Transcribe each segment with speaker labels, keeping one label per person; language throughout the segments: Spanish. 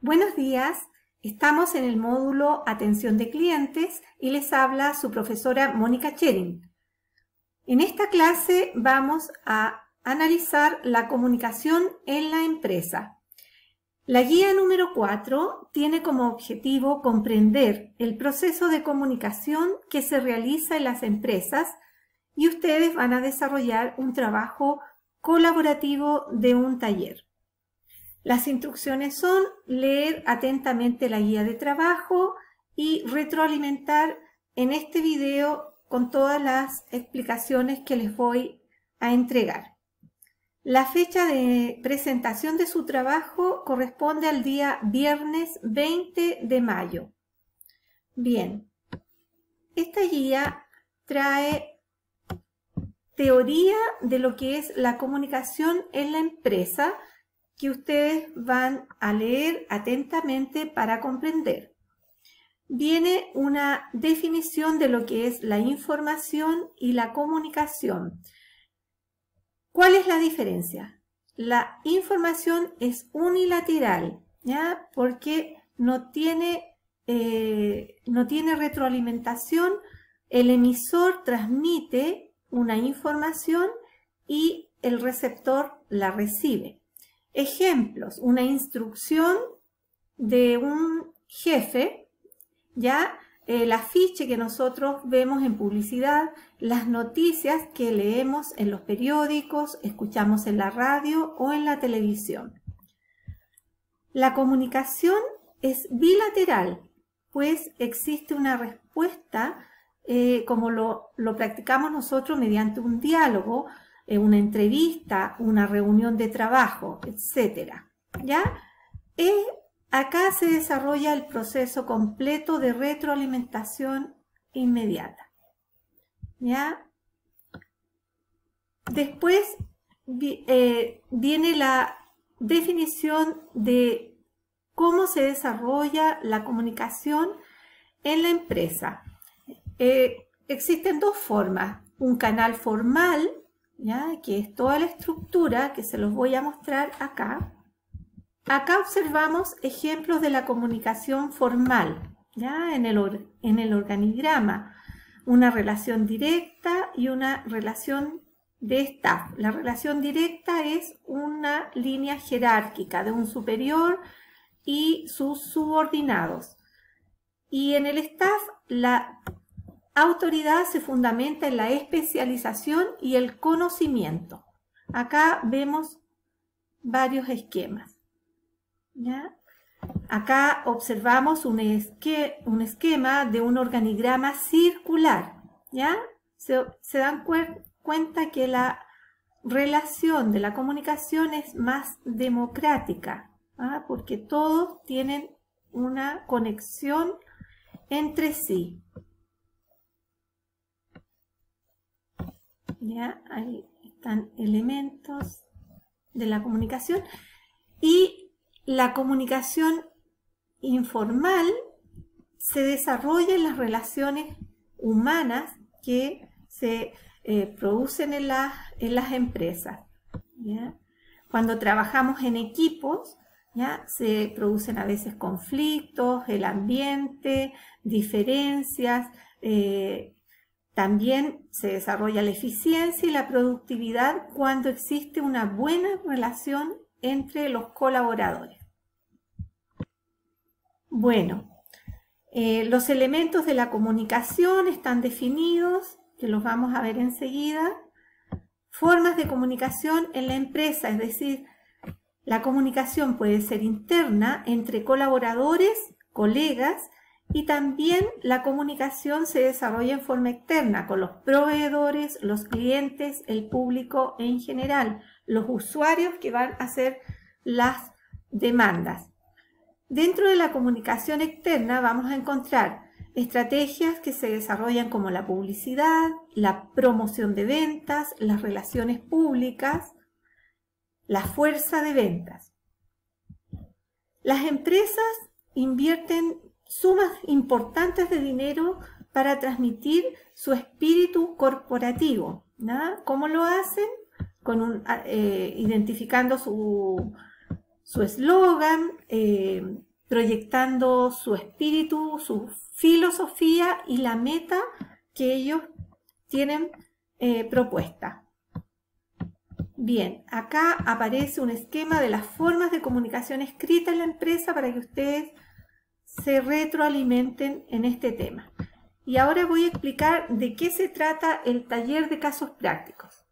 Speaker 1: Buenos días, estamos en el módulo Atención de Clientes y les habla su profesora Mónica Cherin. En esta clase vamos a analizar la comunicación en la empresa. La guía número 4 tiene como objetivo comprender el proceso de comunicación que se realiza en las empresas y ustedes van a desarrollar un trabajo colaborativo de un taller. Las instrucciones son leer atentamente la guía de trabajo y retroalimentar en este video con todas las explicaciones que les voy a entregar. La fecha de presentación de su trabajo corresponde al día viernes 20 de mayo. Bien, esta guía trae teoría de lo que es la comunicación en la empresa, que ustedes van a leer atentamente para comprender. Viene una definición de lo que es la información y la comunicación. ¿Cuál es la diferencia? La información es unilateral, ¿ya? Porque no tiene, eh, no tiene retroalimentación. El emisor transmite una información y el receptor la recibe. Ejemplos, una instrucción de un jefe, ya el afiche que nosotros vemos en publicidad, las noticias que leemos en los periódicos, escuchamos en la radio o en la televisión. La comunicación es bilateral, pues existe una respuesta eh, como lo, lo practicamos nosotros mediante un diálogo eh, una entrevista, una reunión de trabajo, etc. ¿Ya? acá se desarrolla el proceso completo de retroalimentación inmediata. ¿Ya? Después eh, viene la definición de cómo se desarrolla la comunicación en la empresa. Eh, existen dos formas, un canal formal ¿ya? que es toda la estructura que se los voy a mostrar acá. Acá observamos ejemplos de la comunicación formal, ¿ya? En, el en el organigrama, una relación directa y una relación de staff. La relación directa es una línea jerárquica de un superior y sus subordinados. Y en el staff, la autoridad se fundamenta en la especialización y el conocimiento. Acá vemos varios esquemas. Acá observamos un, esquema de un organigrama circular. ¿ya? Se, dan cuenta que la relación de la comunicación es más democrática, ¿ah? porque todos tienen una conexión entre sí. ahí están elementos de la comunicación. Y la comunicación informal se desarrolla en las relaciones humanas que se eh, producen en, en, las empresas. Cuando trabajamos en equipos, ¿ya? se producen a veces conflictos, el ambiente, diferencias, eh, también se desarrolla la eficiencia y la productividad cuando existe una buena relación entre los colaboradores. Bueno, eh, los elementos de la comunicación están definidos, que los vamos a ver enseguida. Formas de comunicación en la empresa, es decir, la comunicación puede ser interna entre colaboradores, colegas y también la comunicación se desarrolla en forma externa con los proveedores, los clientes, el público en general, los usuarios que van a hacer las demandas. Dentro de la comunicación externa vamos a encontrar estrategias que se desarrollan como la publicidad, la promoción de ventas, las relaciones públicas, la fuerza de ventas. Las empresas invierten sumas importantes de dinero para transmitir su espíritu corporativo. ¿Cómo lo hacen? Con un, ah, eh, identificando su eslogan, eh, proyectando su espíritu, su filosofía y la meta que ellos tienen eh, propuesta. Bien, acá aparece un esquema de las formas de comunicación escrita en la empresa para que ustedes se retroalimenten en este tema. Y ahora voy a explicar de qué se trata el taller de casos prácticos.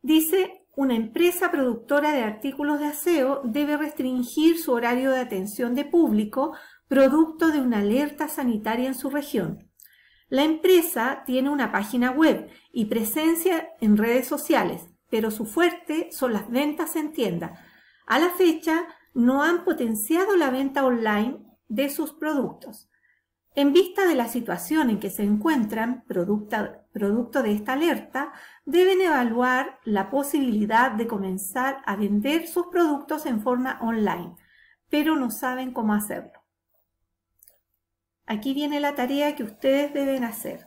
Speaker 1: Dice, una empresa productora de artículos de aseo debe restringir su horario de atención de público producto de una alerta sanitaria en su región. La empresa tiene una página web y presencia en redes sociales, pero su fuerte son las ventas en tienda. A la fecha, no han potenciado la venta online de sus productos. En vista de la situación en que se encuentran, producto de esta alerta, deben evaluar la posibilidad de comenzar a vender sus productos en forma online, pero no saben cómo hacerlo. Aquí viene la tarea que ustedes deben hacer.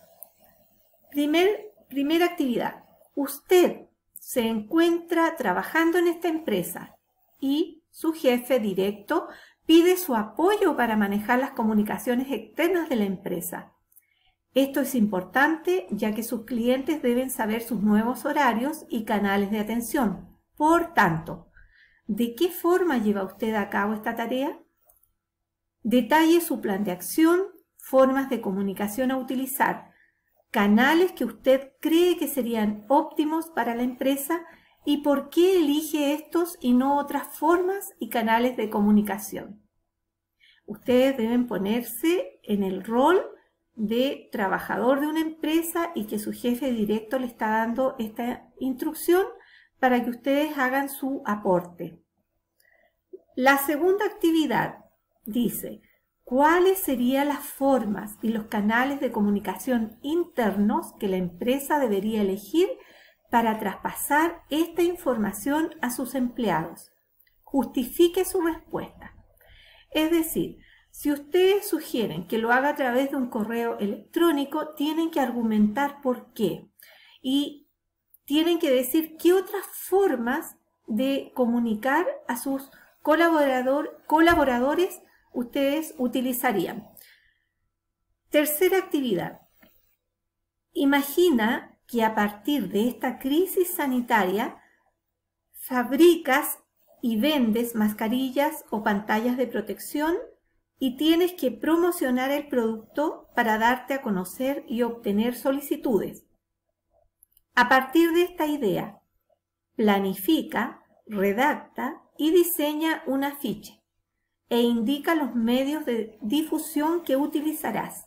Speaker 1: primera actividad. Usted se encuentra trabajando en esta empresa y su jefe directo pide su apoyo para manejar las comunicaciones externas de la empresa. Esto es importante ya que sus clientes deben saber sus nuevos horarios y canales de atención. Por tanto, ¿de qué forma lleva usted a cabo esta tarea? Detalle su plan de acción, formas de comunicación a utilizar, canales que usted cree que serían óptimos para la empresa y por qué elige estos y no otras formas y canales de comunicación. Ustedes deben ponerse en el rol de trabajador de una empresa y que su jefe directo le está dando esta instrucción para que ustedes hagan su aporte. La segunda actividad dice, ¿cuáles serían las formas y los canales de comunicación internos que la empresa debería elegir para traspasar esta información a sus empleados. Justifique su respuesta. Es decir, si ustedes sugieren que lo haga a través de un correo electrónico, tienen que argumentar por qué y tienen que decir qué otras formas de comunicar a sus colaboradores ustedes utilizarían. Tercera actividad. Imagina que a partir de esta crisis sanitaria fabricas y vendes mascarillas o pantallas de protección y tienes que promocionar el producto para darte a conocer y obtener solicitudes. A partir de esta idea, planifica, redacta y diseña un afiche e indica los medios de difusión que utilizarás.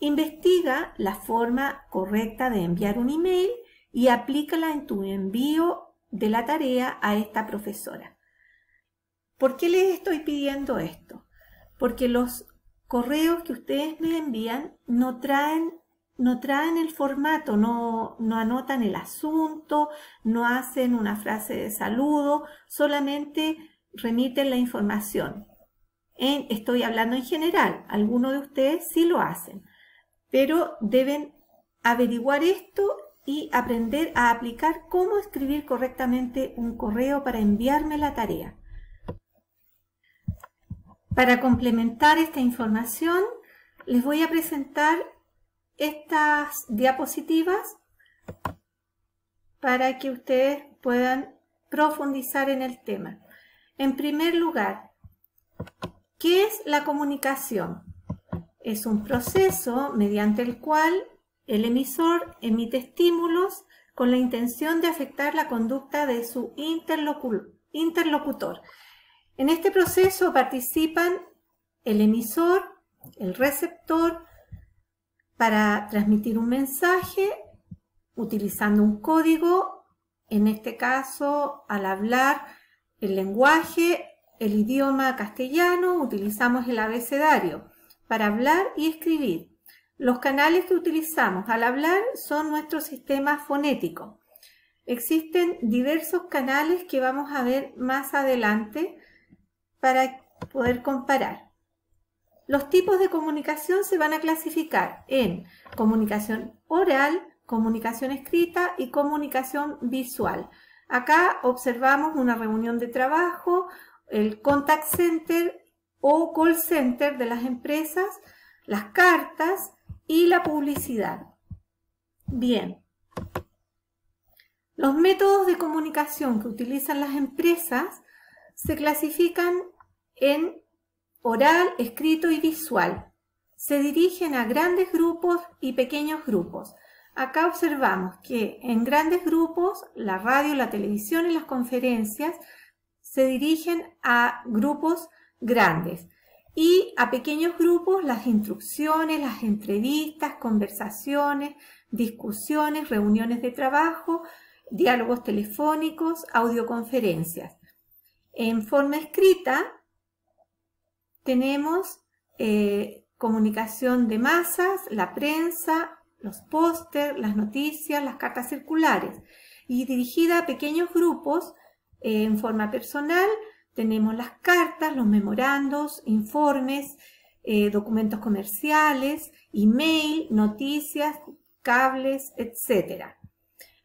Speaker 1: Investiga la forma correcta de enviar un email y aplícala en tu envío de la tarea a esta profesora. ¿Por qué les estoy pidiendo esto? Porque los correos que ustedes me envían no traen, no traen el formato, no, no anotan el asunto, no hacen una frase de saludo, solamente remiten la información. estoy hablando en general, algunos de ustedes sí lo hacen pero deben averiguar esto y aprender a aplicar cómo escribir correctamente un correo para enviarme la tarea. Para complementar esta información, les voy a presentar estas diapositivas para que ustedes puedan profundizar en el tema. En primer lugar, ¿qué es la comunicación? es un proceso mediante el cual el emisor emite estímulos con la intención de afectar la conducta de su interlocutor. En este proceso participan el emisor, el receptor, para transmitir un mensaje utilizando un código, en este caso al hablar el lenguaje, el idioma castellano, utilizamos el abecedario para hablar y escribir. Los canales que utilizamos al hablar son nuestro sistema fonético. Existen diversos canales que vamos a ver más adelante para poder comparar. Los tipos de comunicación se van a clasificar en comunicación oral, comunicación escrita y comunicación visual. Acá observamos una reunión de trabajo, el contact center, o call center de las empresas, las cartas y la publicidad. Bien. Los métodos de comunicación que utilizan las empresas se clasifican en oral, escrito y visual. Se dirigen a grandes grupos y pequeños grupos. Acá observamos que en grandes grupos, la radio, la televisión y las conferencias se dirigen a grupos grandes. Y a pequeños grupos las instrucciones, las entrevistas, conversaciones, discusiones, reuniones de trabajo, diálogos telefónicos, audioconferencias. En forma escrita tenemos eh, comunicación de masas, la prensa, los pósters, las noticias, las cartas circulares. Y dirigida a pequeños grupos eh, en forma personal, tenemos las cartas, los memorandos, informes, eh, documentos comerciales, email, noticias, cables, etc.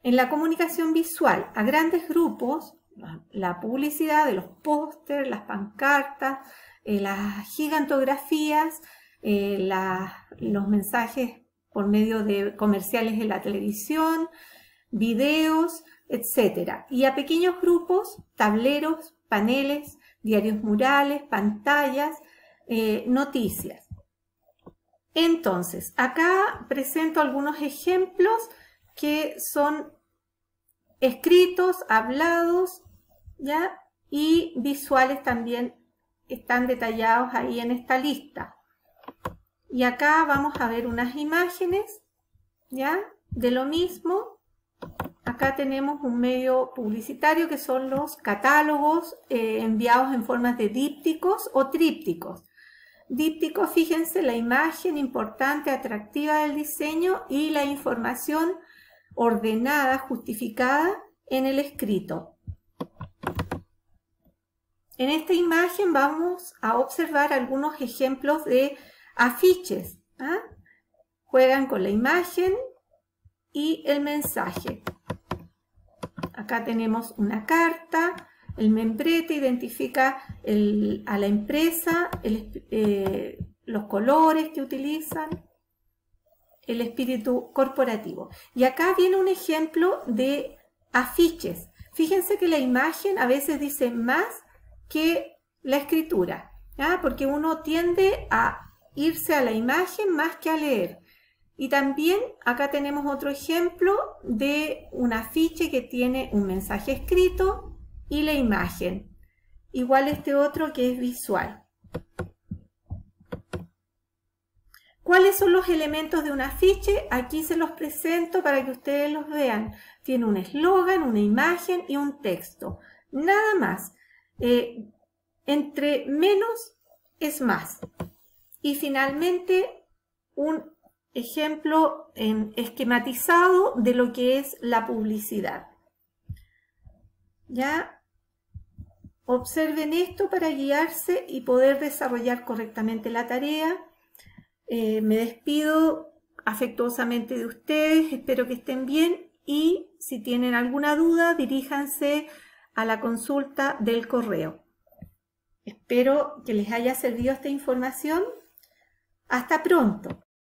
Speaker 1: En la comunicación visual, a grandes grupos, la publicidad de los pósters, las pancartas, eh, las gigantografías, eh, los mensajes por medio de comerciales de la televisión, videos, etc. Y a pequeños grupos, tableros, paneles, diarios murales, pantallas, eh, noticias. Entonces, acá presento algunos ejemplos que son escritos, hablados, ¿ya? Y visuales también están detallados ahí en esta lista. Y acá vamos a ver unas imágenes, ¿ya? De lo mismo acá tenemos un medio publicitario que son los catálogos eh, enviados en formas de dípticos o trípticos. Dípticos, fíjense, la imagen importante, atractiva del diseño y la información ordenada, justificada en el escrito. En esta imagen vamos a observar algunos ejemplos de afiches. ¿ah? Juegan con la imagen y el mensaje. Acá tenemos una carta, el membrete identifica a la empresa, eh, los colores que utilizan, el espíritu corporativo. Y acá viene un ejemplo de afiches. Fíjense que la imagen a veces dice más que la escritura, porque uno tiende a irse a la imagen más que a leer. Y también acá tenemos otro ejemplo de un afiche que tiene un mensaje escrito y la imagen. Igual este otro que es visual. ¿Cuáles son los elementos de un afiche? Aquí se los presento para que ustedes los vean. Tiene un eslogan, una imagen y un texto. Nada más. Eh, entre menos es más. Y finalmente un ejemplo esquematizado de lo que es la publicidad. ¿Ya? Observen esto para guiarse y poder desarrollar correctamente la tarea. Eh, me despido afectuosamente de ustedes, espero que estén bien y si tienen alguna duda diríjanse a la consulta del correo. Espero que les haya servido esta información. Hasta pronto.